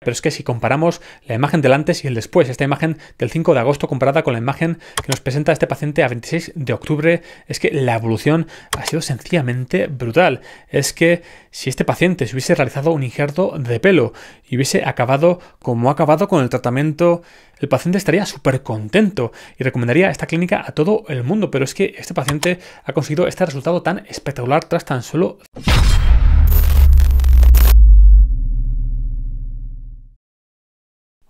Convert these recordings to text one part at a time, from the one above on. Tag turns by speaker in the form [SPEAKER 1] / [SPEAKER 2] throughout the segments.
[SPEAKER 1] Pero es que si comparamos la imagen del antes y el después, esta imagen del 5 de agosto comparada con la imagen que nos presenta este paciente a 26 de octubre, es que la evolución ha sido sencillamente brutal. Es que si este paciente se hubiese realizado un injerto de pelo y hubiese acabado como ha acabado con el tratamiento, el paciente estaría súper contento y recomendaría esta clínica a todo el mundo. Pero es que este paciente ha conseguido este resultado tan espectacular tras tan solo...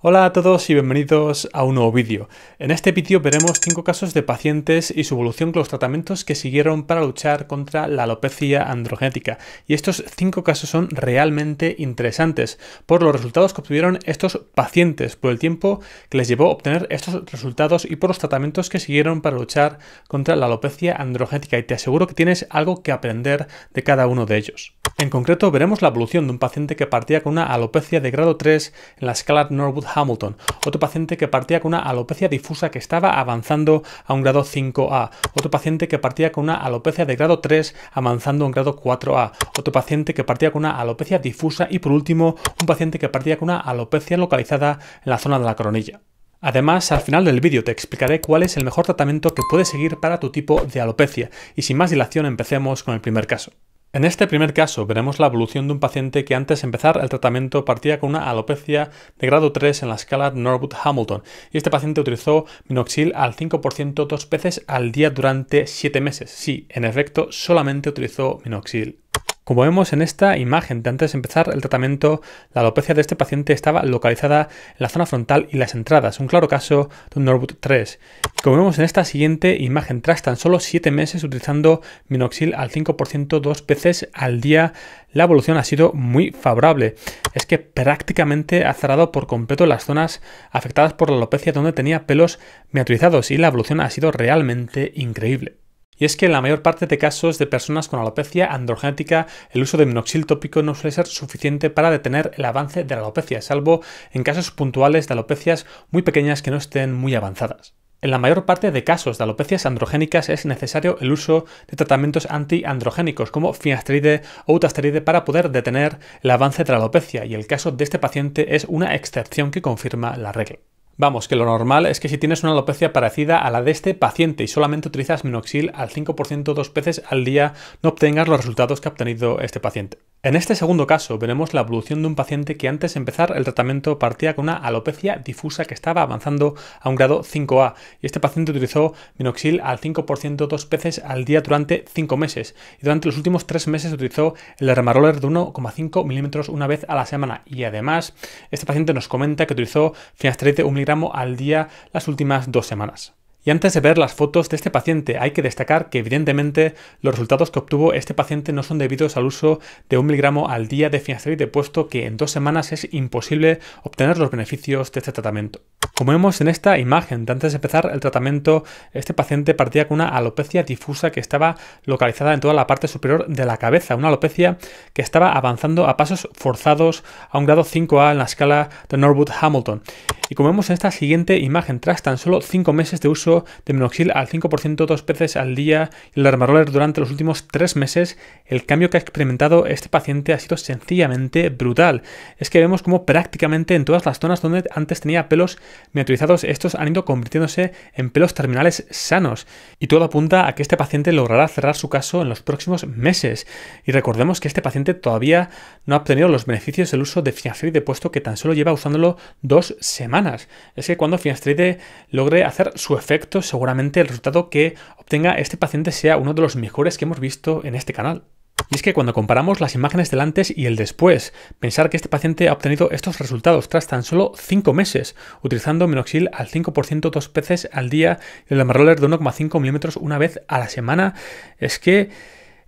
[SPEAKER 1] Hola a todos y bienvenidos a un nuevo vídeo. En este vídeo veremos 5 casos de pacientes y su evolución con los tratamientos que siguieron para luchar contra la alopecia androgénica Y estos 5 casos son realmente interesantes por los resultados que obtuvieron estos pacientes, por el tiempo que les llevó a obtener estos resultados y por los tratamientos que siguieron para luchar contra la alopecia androgénica Y te aseguro que tienes algo que aprender de cada uno de ellos. En concreto, veremos la evolución de un paciente que partía con una alopecia de grado 3 en la escala Norwood-Hamilton, otro paciente que partía con una alopecia difusa que estaba avanzando a un grado 5A, otro paciente que partía con una alopecia de grado 3 avanzando a un grado 4A, otro paciente que partía con una alopecia difusa y por último, un paciente que partía con una alopecia localizada en la zona de la coronilla. Además, al final del vídeo te explicaré cuál es el mejor tratamiento que puedes seguir para tu tipo de alopecia y sin más dilación empecemos con el primer caso. En este primer caso veremos la evolución de un paciente que antes de empezar el tratamiento partía con una alopecia de grado 3 en la escala Norwood-Hamilton y este paciente utilizó minoxil al 5% dos veces al día durante 7 meses. Sí, en efecto, solamente utilizó minoxil como vemos en esta imagen, de antes de empezar el tratamiento, la alopecia de este paciente estaba localizada en la zona frontal y las entradas, un claro caso de un Norwood 3. Como vemos en esta siguiente imagen, tras tan solo 7 meses utilizando minoxil al 5% dos veces al día, la evolución ha sido muy favorable. Es que prácticamente ha cerrado por completo las zonas afectadas por la alopecia donde tenía pelos miniaturizados y la evolución ha sido realmente increíble. Y es que en la mayor parte de casos de personas con alopecia androgenética, el uso de minoxil tópico no suele ser suficiente para detener el avance de la alopecia, salvo en casos puntuales de alopecias muy pequeñas que no estén muy avanzadas. En la mayor parte de casos de alopecias androgénicas es necesario el uso de tratamientos antiandrogénicos como finasteride o utasteride para poder detener el avance de la alopecia y el caso de este paciente es una excepción que confirma la regla. Vamos, que lo normal es que si tienes una alopecia parecida a la de este paciente y solamente utilizas minoxil al 5% dos veces al día, no obtengas los resultados que ha obtenido este paciente. En este segundo caso veremos la evolución de un paciente que antes de empezar el tratamiento partía con una alopecia difusa que estaba avanzando a un grado 5A y este paciente utilizó minoxil al 5% dos veces al día durante 5 meses y durante los últimos tres meses utilizó el remaroler de 1,5 milímetros una vez a la semana y además este paciente nos comenta que utilizó finasteride 1 miligramo al día las últimas dos semanas. Y antes de ver las fotos de este paciente, hay que destacar que evidentemente los resultados que obtuvo este paciente no son debidos al uso de un miligramo al día de finasteride, puesto que en dos semanas es imposible obtener los beneficios de este tratamiento. Como vemos en esta imagen, antes de empezar el tratamiento, este paciente partía con una alopecia difusa que estaba localizada en toda la parte superior de la cabeza, una alopecia que estaba avanzando a pasos forzados a un grado 5A en la escala de Norwood-Hamilton. Y como vemos en esta siguiente imagen, tras tan solo 5 meses de uso de minoxil al 5% dos veces al día y el dermaroller durante los últimos 3 meses, el cambio que ha experimentado este paciente ha sido sencillamente brutal. Es que vemos como prácticamente en todas las zonas donde antes tenía pelos miniaturizados, estos han ido convirtiéndose en pelos terminales sanos. Y todo apunta a que este paciente logrará cerrar su caso en los próximos meses. Y recordemos que este paciente todavía no ha obtenido los beneficios del uso de finasteride, puesto que tan solo lleva usándolo dos semanas. Es que cuando finasteride logre hacer su efecto, seguramente el resultado que obtenga este paciente sea uno de los mejores que hemos visto en este canal. Y es que cuando comparamos las imágenes del antes y el después, pensar que este paciente ha obtenido estos resultados tras tan solo 5 meses, utilizando minoxil al 5% dos veces al día y el roller de 1,5 milímetros una vez a la semana, es que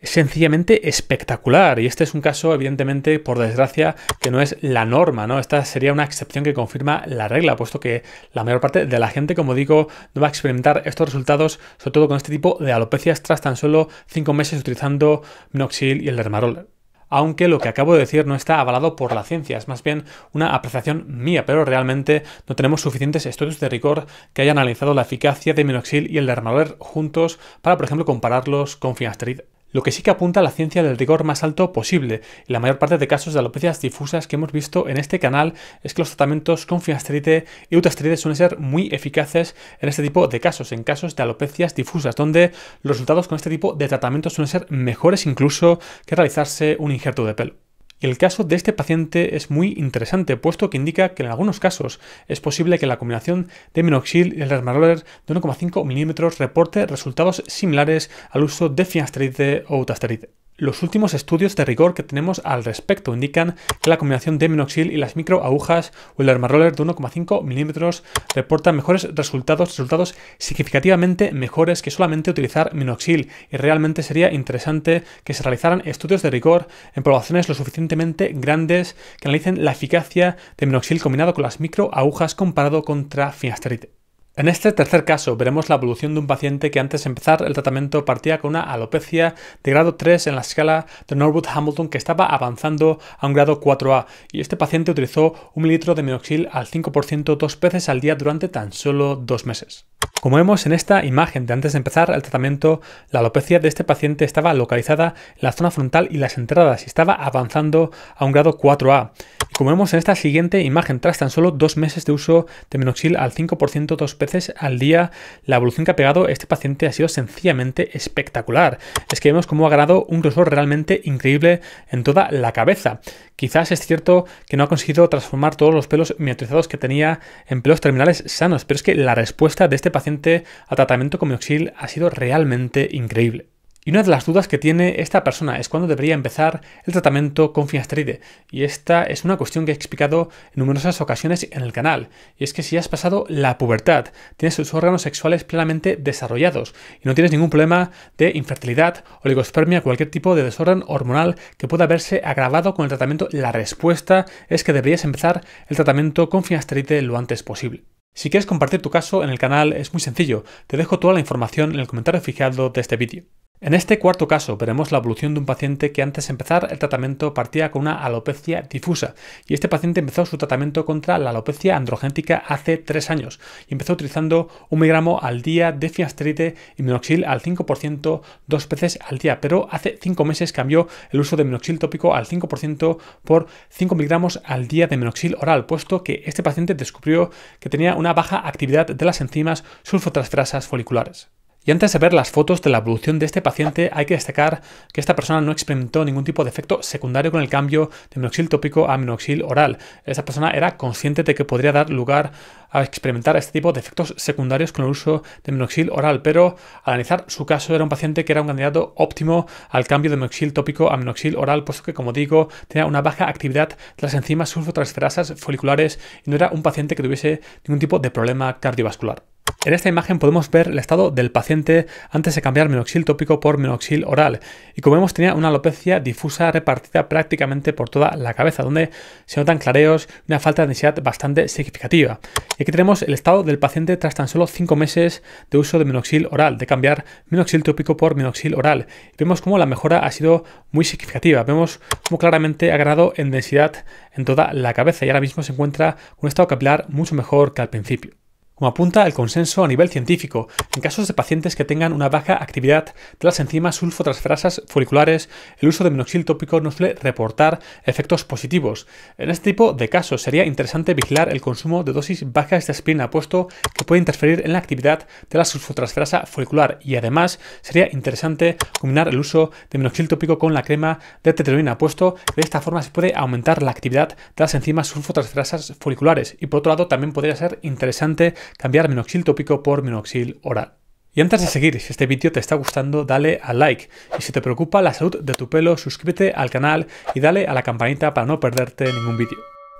[SPEAKER 1] es sencillamente espectacular. Y este es un caso, evidentemente, por desgracia, que no es la norma, ¿no? Esta sería una excepción que confirma la regla, puesto que la mayor parte de la gente, como digo, no va a experimentar estos resultados, sobre todo con este tipo de alopecias, tras tan solo 5 meses utilizando Minoxidil y el Dermarol aunque lo que acabo de decir no está avalado por la ciencia, es más bien una apreciación mía, pero realmente no tenemos suficientes estudios de rigor que hayan analizado la eficacia de minoxil y el dermaroller juntos para, por ejemplo, compararlos con finasteride lo que sí que apunta a la ciencia del rigor más alto posible. Y la mayor parte de casos de alopecias difusas que hemos visto en este canal es que los tratamientos con finasteride y dutasteride suelen ser muy eficaces en este tipo de casos, en casos de alopecias difusas, donde los resultados con este tipo de tratamientos suelen ser mejores incluso que realizarse un injerto de pelo. Y El caso de este paciente es muy interesante, puesto que indica que en algunos casos es posible que la combinación de minoxil y el resmaroler de 1,5 milímetros reporte resultados similares al uso de finasteride o utasteride. Los últimos estudios de rigor que tenemos al respecto indican que la combinación de minoxil y las microagujas o el armaroller de 1,5 milímetros reportan mejores resultados, resultados significativamente mejores que solamente utilizar minoxil y realmente sería interesante que se realizaran estudios de rigor en poblaciones lo suficientemente grandes que analicen la eficacia de minoxil combinado con las microagujas comparado contra finasteride. En este tercer caso veremos la evolución de un paciente que antes de empezar el tratamiento partía con una alopecia de grado 3 en la escala de Norwood Hamilton que estaba avanzando a un grado 4A y este paciente utilizó un mililitro de minoxil al 5% dos veces al día durante tan solo dos meses. Como vemos en esta imagen de antes de empezar el tratamiento, la alopecia de este paciente estaba localizada en la zona frontal y las entradas y estaba avanzando a un grado 4A. como vemos en esta siguiente imagen, tras tan solo dos meses de uso de minoxil al 5% dos veces al día, la evolución que ha pegado este paciente ha sido sencillamente espectacular. Es que vemos cómo ha ganado un grosor realmente increíble en toda la cabeza. Quizás es cierto que no ha conseguido transformar todos los pelos miniaturizados que tenía en pelos terminales sanos, pero es que la respuesta de este paciente al tratamiento con mioxil ha sido realmente increíble. Y una de las dudas que tiene esta persona es cuándo debería empezar el tratamiento con finasteride. Y esta es una cuestión que he explicado en numerosas ocasiones en el canal. Y es que si has pasado la pubertad, tienes tus órganos sexuales plenamente desarrollados y no tienes ningún problema de infertilidad, oligospermia, cualquier tipo de desorden hormonal que pueda verse agravado con el tratamiento, la respuesta es que deberías empezar el tratamiento con finasteride lo antes posible. Si quieres compartir tu caso en el canal es muy sencillo, te dejo toda la información en el comentario fijado de este vídeo. En este cuarto caso veremos la evolución de un paciente que antes de empezar el tratamiento partía con una alopecia difusa y este paciente empezó su tratamiento contra la alopecia androgénica hace tres años y empezó utilizando un miligramo al día de finasteride y minoxil al 5% dos veces al día, pero hace cinco meses cambió el uso de minoxil tópico al 5% por 5 miligramos al día de minoxil oral, puesto que este paciente descubrió que tenía una baja actividad de las enzimas sulfotransferasas foliculares. Y antes de ver las fotos de la evolución de este paciente, hay que destacar que esta persona no experimentó ningún tipo de efecto secundario con el cambio de minoxil tópico a minoxil oral. Esta persona era consciente de que podría dar lugar a experimentar este tipo de efectos secundarios con el uso de minoxil oral, pero al analizar su caso era un paciente que era un candidato óptimo al cambio de minoxil tópico a minoxil oral, puesto que, como digo, tenía una baja actividad de las enzimas sulfotransferasas foliculares y no era un paciente que tuviese ningún tipo de problema cardiovascular. En esta imagen podemos ver el estado del paciente antes de cambiar minoxil tópico por minoxil oral. Y como vemos tenía una alopecia difusa repartida prácticamente por toda la cabeza, donde se notan clareos una falta de densidad bastante significativa. Y aquí tenemos el estado del paciente tras tan solo 5 meses de uso de minoxil oral, de cambiar minoxil tópico por minoxil oral. vemos cómo la mejora ha sido muy significativa. Vemos cómo claramente ha ganado en densidad en toda la cabeza y ahora mismo se encuentra un estado capilar mucho mejor que al principio como apunta el consenso a nivel científico, en casos de pacientes que tengan una baja actividad de las enzimas sulfotransferasas foliculares, el uso de minoxil tópico no suele reportar efectos positivos. En este tipo de casos sería interesante vigilar el consumo de dosis bajas de aspirina, puesto que puede interferir en la actividad de la sulfotransferasa folicular y además sería interesante combinar el uso de minoxil tópico con la crema de a puesto de esta forma se puede aumentar la actividad de las enzimas sulfotransferasas foliculares y por otro lado también podría ser interesante cambiar minoxil tópico por minoxil oral. Y antes de seguir, si este vídeo te está gustando, dale a like. Y si te preocupa la salud de tu pelo, suscríbete al canal y dale a la campanita para no perderte ningún vídeo.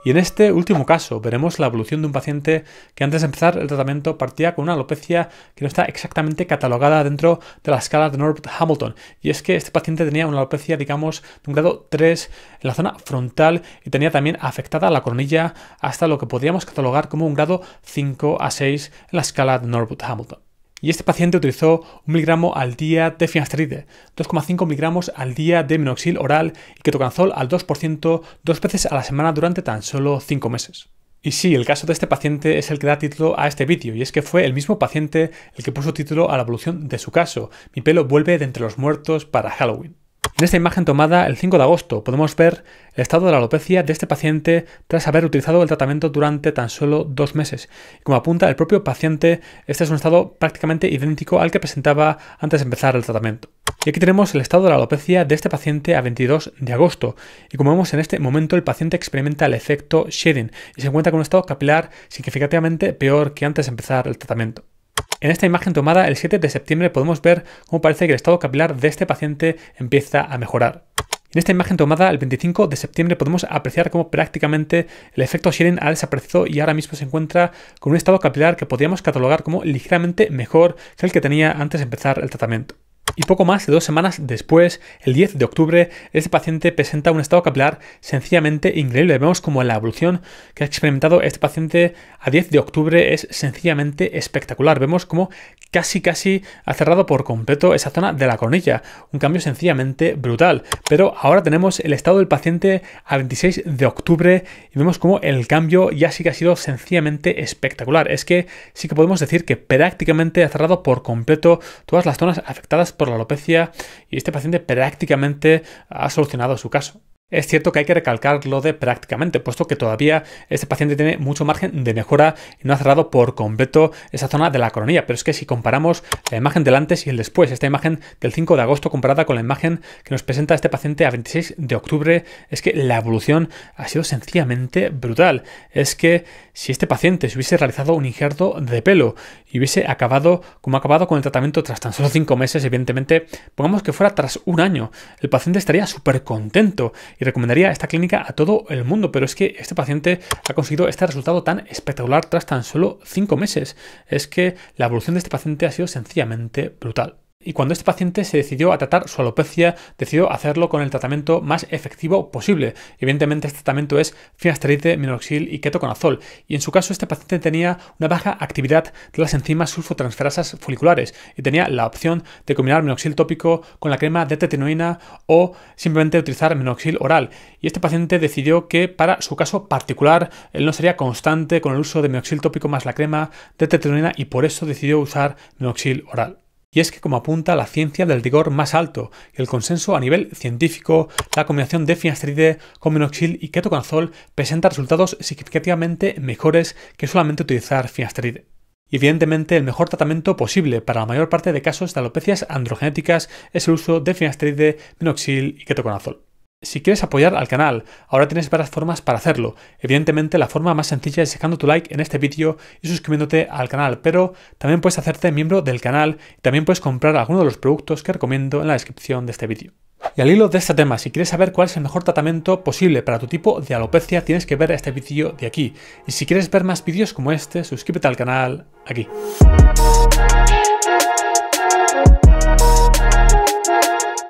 [SPEAKER 1] Y en este último caso veremos la evolución de un paciente que antes de empezar el tratamiento partía con una alopecia que no está exactamente catalogada dentro de la escala de norwood Hamilton. Y es que este paciente tenía una alopecia, digamos, de un grado 3 en la zona frontal y tenía también afectada la coronilla hasta lo que podríamos catalogar como un grado 5 a 6 en la escala de Norwood Hamilton. Y este paciente utilizó 1 miligramo al día de finasteride, 2,5 miligramos al día de minoxil oral y ketocanzol al 2% dos veces a la semana durante tan solo 5 meses. Y sí, el caso de este paciente es el que da título a este vídeo, y es que fue el mismo paciente el que puso título a la evolución de su caso, Mi pelo vuelve de entre los muertos para Halloween. En esta imagen tomada el 5 de agosto podemos ver el estado de la alopecia de este paciente tras haber utilizado el tratamiento durante tan solo dos meses. Como apunta el propio paciente, este es un estado prácticamente idéntico al que presentaba antes de empezar el tratamiento. Y aquí tenemos el estado de la alopecia de este paciente a 22 de agosto. Y como vemos en este momento el paciente experimenta el efecto shedding y se encuentra con un estado capilar significativamente peor que antes de empezar el tratamiento. En esta imagen tomada el 7 de septiembre podemos ver cómo parece que el estado capilar de este paciente empieza a mejorar. En esta imagen tomada el 25 de septiembre podemos apreciar cómo prácticamente el efecto Shearing ha desaparecido y ahora mismo se encuentra con un estado capilar que podríamos catalogar como ligeramente mejor que el que tenía antes de empezar el tratamiento. Y poco más de dos semanas después, el 10 de octubre, este paciente presenta un estado capilar sencillamente increíble. Vemos como la evolución que ha experimentado este paciente a 10 de octubre es sencillamente espectacular. Vemos como casi casi ha cerrado por completo esa zona de la coronilla. Un cambio sencillamente brutal. Pero ahora tenemos el estado del paciente a 26 de octubre y vemos como el cambio ya sí que ha sido sencillamente espectacular. Es que sí que podemos decir que prácticamente ha cerrado por completo todas las zonas afectadas por la alopecia y este paciente prácticamente ha solucionado su caso. Es cierto que hay que recalcar lo de prácticamente, puesto que todavía este paciente tiene mucho margen de mejora y no ha cerrado por completo esa zona de la coronilla, pero es que si comparamos la imagen del antes y el después, esta imagen del 5 de agosto comparada con la imagen que nos presenta este paciente a 26 de octubre, es que la evolución ha sido sencillamente brutal. Es que si este paciente se hubiese realizado un injerto de pelo y hubiese acabado como ha acabado con el tratamiento tras tan solo 5 meses, evidentemente, pongamos que fuera tras un año, el paciente estaría súper contento y recomendaría esta clínica a todo el mundo, pero es que este paciente ha conseguido este resultado tan espectacular tras tan solo 5 meses. Es que la evolución de este paciente ha sido sencillamente brutal. Y cuando este paciente se decidió a tratar su alopecia, decidió hacerlo con el tratamiento más efectivo posible. Evidentemente, este tratamiento es finasteride, minoxidil y ketoconazol. Y en su caso, este paciente tenía una baja actividad de las enzimas sulfotransferasas foliculares y tenía la opción de combinar minoxidil tópico con la crema de tetinoína o simplemente utilizar minoxidil oral. Y este paciente decidió que para su caso particular, él no sería constante con el uso de minoxidil tópico más la crema de tetinoína y por eso decidió usar minoxidil oral y es que como apunta la ciencia del rigor más alto y el consenso a nivel científico, la combinación de finasteride con minoxidil y ketoconazol presenta resultados significativamente mejores que solamente utilizar finasteride. evidentemente el mejor tratamiento posible para la mayor parte de casos de alopecias androgenéticas es el uso de finasteride, minoxidil y ketoconazol. Si quieres apoyar al canal, ahora tienes varias formas para hacerlo. Evidentemente la forma más sencilla es dejando tu like en este vídeo y suscribiéndote al canal, pero también puedes hacerte miembro del canal y también puedes comprar alguno de los productos que recomiendo en la descripción de este vídeo. Y al hilo de este tema, si quieres saber cuál es el mejor tratamiento posible para tu tipo de alopecia, tienes que ver este vídeo de aquí. Y si quieres ver más vídeos como este, suscríbete al canal aquí.